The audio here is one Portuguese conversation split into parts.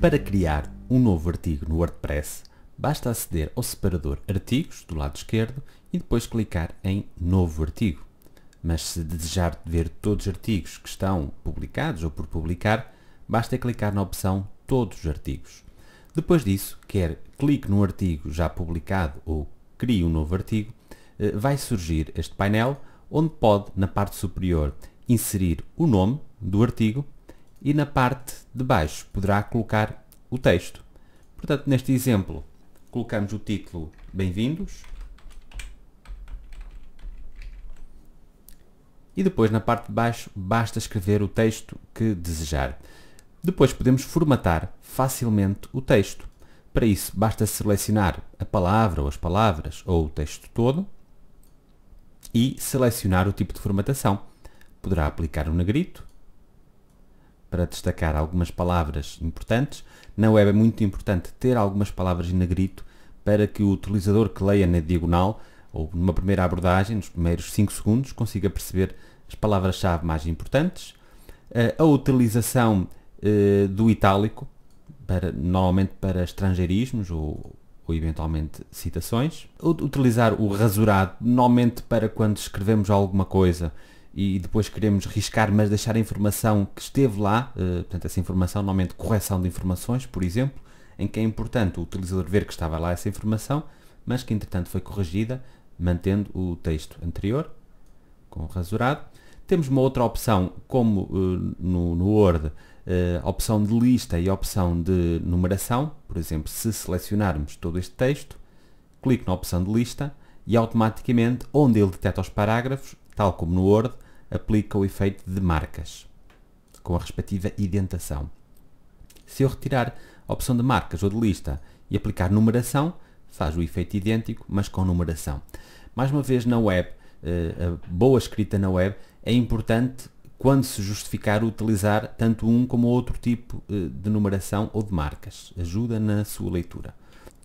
Para criar um novo artigo no WordPress, basta aceder ao separador Artigos do lado esquerdo e depois clicar em Novo artigo. Mas se desejar ver todos os artigos que estão publicados ou por publicar, basta clicar na opção Todos os artigos. Depois disso, quer clique no artigo já publicado ou crie um novo artigo, eh, vai surgir este painel onde pode, na parte superior, inserir o nome do artigo e na parte de baixo poderá colocar o texto. Portanto, neste exemplo, colocamos o título Bem-vindos e depois na parte de baixo basta escrever o texto que desejar. Depois podemos formatar facilmente o texto. Para isso, basta selecionar a palavra ou as palavras ou o texto todo e selecionar o tipo de formatação. Poderá aplicar um negrito, para destacar algumas palavras importantes. Na web é muito importante ter algumas palavras em negrito para que o utilizador que leia na diagonal ou numa primeira abordagem, nos primeiros 5 segundos, consiga perceber as palavras-chave mais importantes. Eh, a utilização eh, do itálico, para, normalmente para estrangeirismos ou, ou eventualmente citações. Utilizar o rasurado, normalmente para quando escrevemos alguma coisa e depois queremos riscar, mas deixar a informação que esteve lá, eh, portanto essa informação, normalmente correção de informações, por exemplo, em que é importante o utilizador ver que estava lá essa informação, mas que entretanto foi corrigida, mantendo o texto anterior, com rasurado. Temos uma outra opção, como eh, no, no, Word, eh, a opção de lista e a opção de numeração. Por exemplo, se selecionarmos todo este texto, clico na opção de lista e automaticamente, onde ele detecta os parágrafos, tal como no Word, aplica o efeito de marcas, com a respectiva indentação. Se eu retirar a opção de marcas ou de lista e aplicar numeração, faz o efeito idêntico, mas com numeração. Mais uma vez, na web, eh, a boa escrita na web é importante quando se justificar utilizar tanto um como outro tipo eh, de numeração ou de marcas. Ajuda na sua leitura.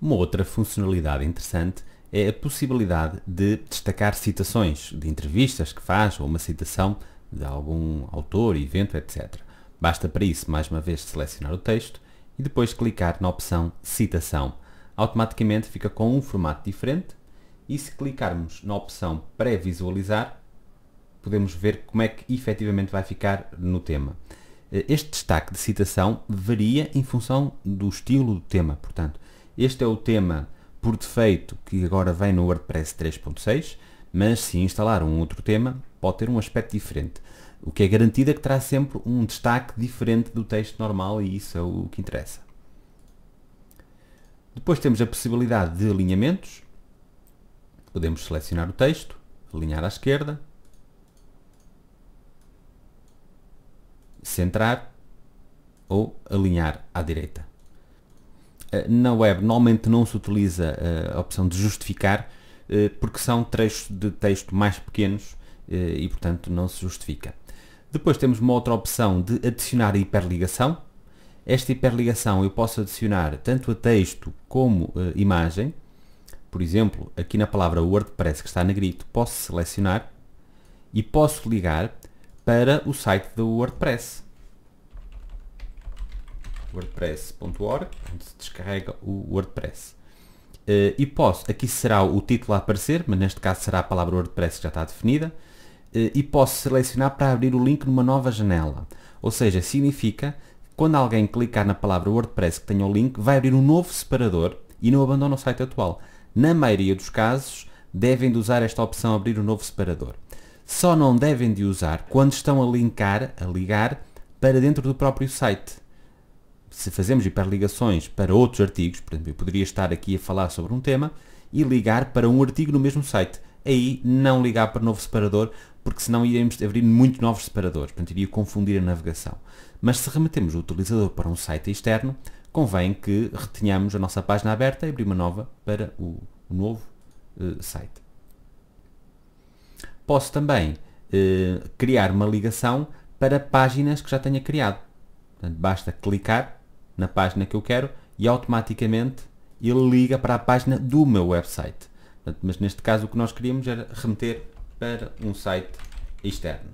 Uma outra funcionalidade interessante é a possibilidade de destacar citações de entrevistas que faz ou uma citação de algum autor, evento, etc. Basta para isso, mais uma vez, selecionar o texto e depois clicar na opção Citação. Automaticamente fica com um formato diferente e se clicarmos na opção Pré-visualizar, podemos ver como é que efetivamente vai ficar no tema. Eh, este destaque de citação varia em função do estilo do tema, portanto, este é o tema por defeito que agora vem no WordPress 3.6, mas se instalar um outro tema, pode ter um aspecto diferente. O que é garantido é que terá sempre um destaque diferente do texto normal e isso é o que interessa. Depois temos a possibilidade de alinhamentos. Podemos selecionar o texto, alinhar à esquerda, centrar ou alinhar à direita. Eh, na web normalmente não se utiliza eh, a opção de justificar eh, porque são trechos de texto mais pequenos e portanto não se justifica. Depois temos uma outra opção de adicionar a hiperligação. Esta hiperligação eu posso adicionar tanto a texto como a imagem. Por exemplo, aqui na palavra WordPress que está negrito, posso selecionar e posso ligar para o site do WordPress wordpress.org, onde se descarrega o WordPress. Uh, e posso, aqui será o título a aparecer, mas neste caso será a palavra WordPress que já está definida, uh, e posso selecionar para abrir o link numa nova janela. Ou seja, significa que quando alguém clicar na palavra WordPress que tenha o link, vai abrir um novo separador e não abandona o site atual. Na maioria dos casos, devem de usar esta opção abrir um novo separador. Só não devem de usar quando estão a linkar, a ligar, para dentro do próprio site se fazemos hiperligações para outros artigos, por exemplo, eu poderia estar aqui a falar sobre um tema e ligar para um artigo no mesmo site. Aí não ligar para novo separador, porque senão iríamos abrir muitos novos separadores, portanto iria confundir a navegação. Mas se remetemos o utilizador para um site externo, convém que retenhamos a nossa página aberta e abrir uma nova para o novo eh, site. Posso também eh, criar uma ligação para páginas que já tenha criado. Portanto, basta clicar na página que eu quero e automaticamente ele liga para a página do meu website. Portanto, mas neste caso o que nós queríamos era remeter para um site externo.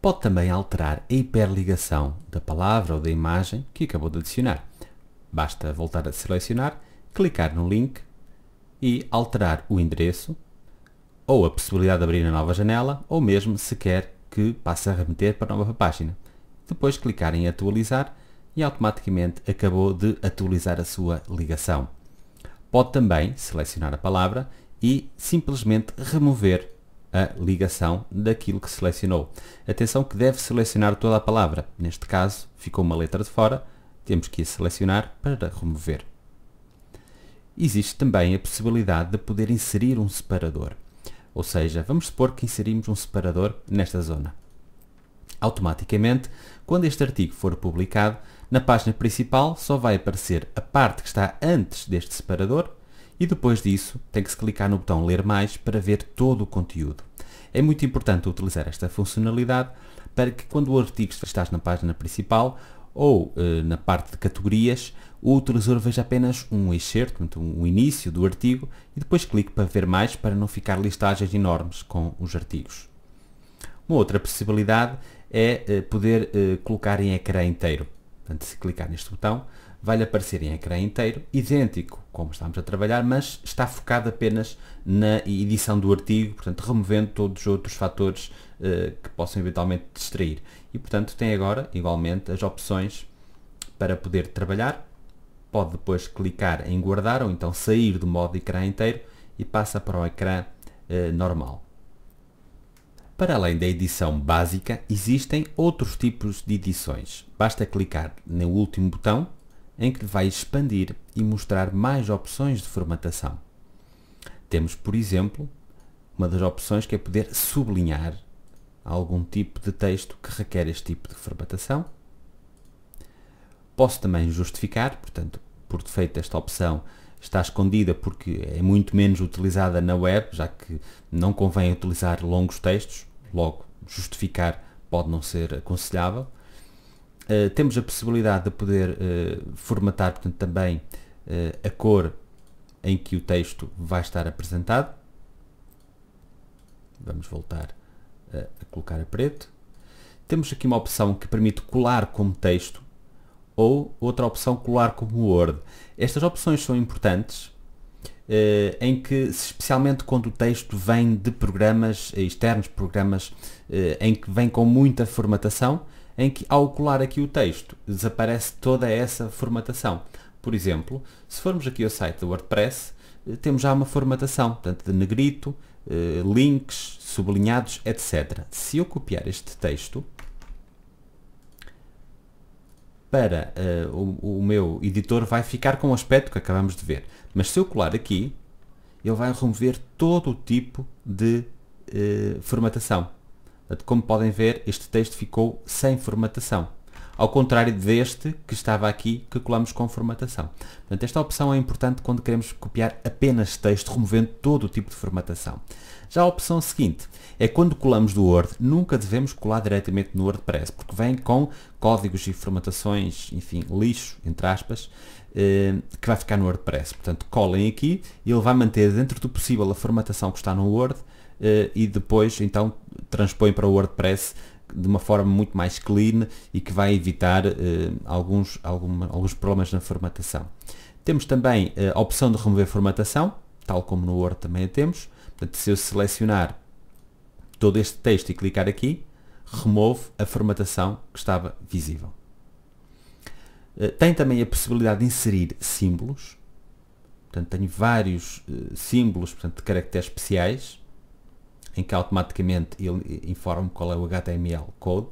Pode também alterar a hiperligação da palavra ou da imagem que acabou de adicionar. Basta voltar a selecionar, clicar no link e alterar o endereço ou a possibilidade de abrir a nova janela ou mesmo se quer que passa a remeter para a nova página. Depois clicar em atualizar e automaticamente acabou de atualizar a sua ligação. Pode também selecionar a palavra e simplesmente remover a ligação daquilo que selecionou. Atenção que deve selecionar toda a palavra. Neste caso, ficou uma letra de fora, temos que a selecionar para remover. Existe também a possibilidade de poder inserir um separador. Ou seja, vamos supor que inserimos um separador nesta zona. Automaticamente, quando este artigo for publicado, na página principal só vai aparecer a parte que está antes deste separador e depois disso tem que se clicar no botão Ler Mais para ver todo o conteúdo. É muito importante utilizar esta funcionalidade para que quando o artigo estás na página principal ou eh, na parte de categorias, o utilizador veja apenas um excerto, o início do artigo, e depois clique para ver mais para não ficar listagens enormes com os artigos. Uma outra possibilidade é eh, poder eh, colocar em ecrã inteiro. Portanto, se clicar neste botão, vai-lhe aparecer em ecrã inteiro, idêntico como estamos a trabalhar, mas está focado apenas na edição do artigo, portanto, removendo todos os outros fatores eh, que possam eventualmente distrair. E, portanto, tem agora, igualmente, as opções para poder trabalhar pode depois clicar em guardar ou então sair do modo ecrã inteiro e passa para o ecrã eh, normal. Para além da edição básica, existem outros tipos de edições. Basta clicar no último botão em que vai expandir e mostrar mais opções de formatação. Temos, por exemplo, uma das opções que é poder sublinhar algum tipo de texto que requer este tipo de formatação Posso também justificar, portanto, por defeito esta opção está escondida porque é muito menos utilizada na web, já que não convém utilizar longos textos, logo justificar pode não ser aconselhável. Uh, temos a possibilidade de poder uh, formatar portanto, também uh, a cor em que o texto vai estar apresentado. Vamos voltar a colocar a preto. Temos aqui uma opção que permite colar como texto ou outra opção colar como Word. Estas opções são importantes eh, em que, especialmente quando o texto vem de programas eh, externos, programas eh, em que vem com muita formatação, em que ao colar aqui o texto desaparece toda essa formatação. Por exemplo, se formos aqui ao site do WordPress, eh, temos já uma formatação, tanto de negrito, eh, links, sublinhados, etc. Se eu copiar este texto para uh, o, o, meu editor vai ficar com o aspecto que acabamos de ver. Mas se eu colar aqui, ele vai remover todo o tipo de uh, formatação. Como podem ver, este texto ficou sem formatação ao contrário deste que estava aqui, que colamos com formatação. Portanto, esta opção é importante quando queremos copiar apenas texto, removendo todo o tipo de formatação. Já a opção seguinte é quando colamos do Word, nunca devemos colar diretamente no WordPress, porque vem com códigos e formatações, enfim, lixo, entre aspas, eh, que vai ficar no WordPress. Portanto, colem aqui e ele vai manter dentro do possível a formatação que está no Word eh, e depois, então, transpõe para o WordPress de uma forma muito mais clean e que vai evitar eh, alguns, alguma, alguns problemas na formatação. Temos também eh, a opção de remover formatação, tal como no Word também a temos. Portanto, se eu selecionar todo este texto e clicar aqui, remove a formatação que estava visível. Eh, tem também a possibilidade de inserir símbolos. Portanto, tenho vários símbolos portanto, de caracteres especiais em que automaticamente ele informa qual é o HTML code.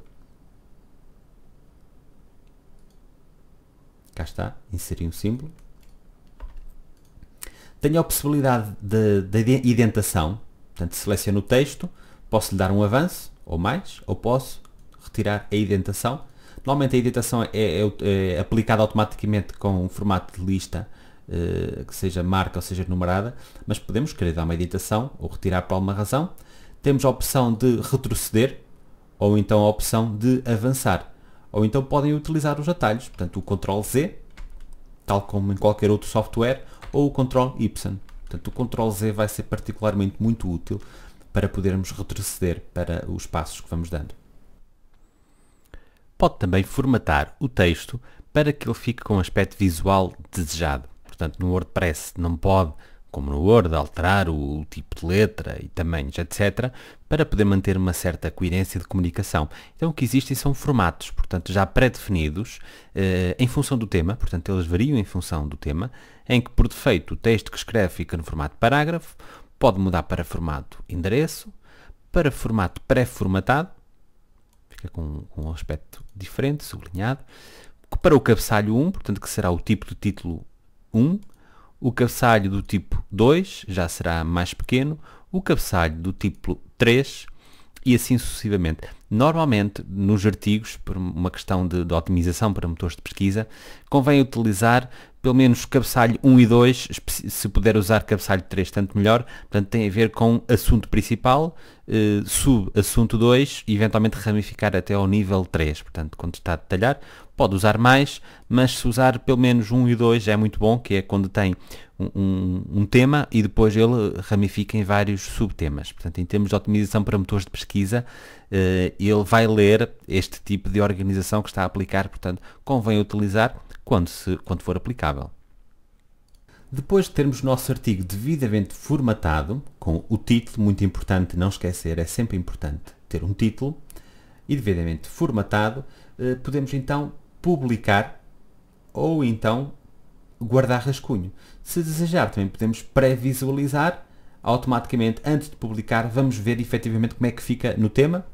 Cá está, inserir um símbolo. Tenho a possibilidade de, de identação, portanto seleciono o texto, posso lhe dar um avanço ou mais, ou posso retirar a identação. Normalmente a identação é, é, é aplicada automaticamente com um formato de lista, eh, que seja marca ou seja numerada, mas podemos querer dar uma editação ou retirar por alguma razão temos a opção de retroceder ou então a opção de avançar. Ou então podem utilizar os atalhos, portanto o Ctrl Z, tal como em qualquer outro software, ou o Ctrl Y. Portanto o Ctrl Z vai ser particularmente muito útil para podermos retroceder para os passos que vamos dando. Pode também formatar o texto para que ele fique com o aspecto visual desejado. Portanto, no WordPress não pode como no Word, alterar o, tipo de letra e tamanhos, etc., para poder manter uma certa coerência de comunicação. Então o que existem são formatos, portanto, já pré-definidos eh, em função do tema, portanto, eles variam em função do tema, em que por defeito o texto que escreve fica no formato parágrafo, pode mudar para formato endereço, para formato pré-formatado, fica com, com um aspecto diferente, sublinhado, para o cabeçalho 1, portanto, que será o tipo de título 1, o cabeçalho do tipo 2 já será mais pequeno, o cabeçalho do tipo 3 e assim sucessivamente. Normalmente, nos artigos, por uma questão de, de otimização para motores de pesquisa, convém utilizar pelo menos cabeçalho 1 e 2, se puder usar cabeçalho 3, tanto melhor. Portanto, tem a ver com assunto principal, eh, sub-assunto 2 e eventualmente ramificar até ao nível 3. Portanto, quando está a detalhar, pode usar mais, mas se usar pelo menos 1 e 2 é muito bom, que é quando tem um, um, tema e depois ele ramifica em vários subtemas. Portanto, em termos de otimização para motores de pesquisa, eh, ele vai ler este tipo de organização que está a aplicar, portanto, convém utilizar quando, se, quando for aplicável. Depois de termos o nosso artigo devidamente formatado, com o título, muito importante não esquecer, é sempre importante ter um título, e devidamente formatado, eh, podemos então publicar ou então guardar rascunho. Se desejar, também podemos pré-visualizar automaticamente antes de publicar, vamos ver efetivamente como é que fica no tema.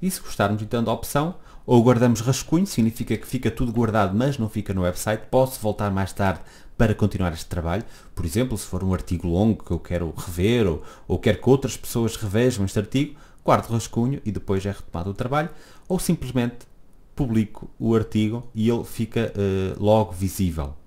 E se gostarmos então da opção, ou guardamos rascunho, significa que fica tudo guardado, mas não fica no website. Posso voltar mais tarde para continuar este trabalho. Por exemplo, se for um artigo longo que eu quero rever ou, ou quero que outras pessoas revejam este artigo, guardo rascunho e depois é retomado o trabalho. Ou simplesmente publico o artigo e ele fica uh, logo visível.